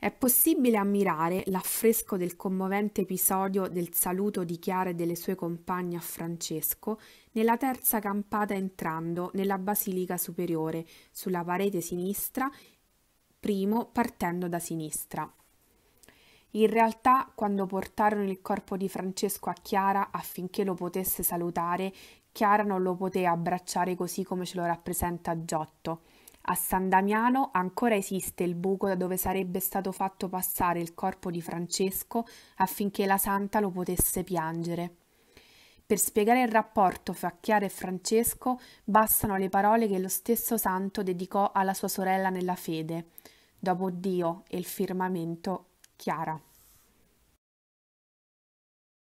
È possibile ammirare l'affresco del commovente episodio del saluto di Chiara e delle sue compagne a Francesco nella terza campata entrando nella basilica superiore, sulla parete sinistra, primo partendo da sinistra. In realtà, quando portarono il corpo di Francesco a Chiara affinché lo potesse salutare, Chiara non lo poté abbracciare così come ce lo rappresenta Giotto. A San Damiano ancora esiste il buco da dove sarebbe stato fatto passare il corpo di Francesco affinché la santa lo potesse piangere. Per spiegare il rapporto fra Chiara e Francesco bastano le parole che lo stesso santo dedicò alla sua sorella nella fede. Dopo Dio e il firmamento, Chiara.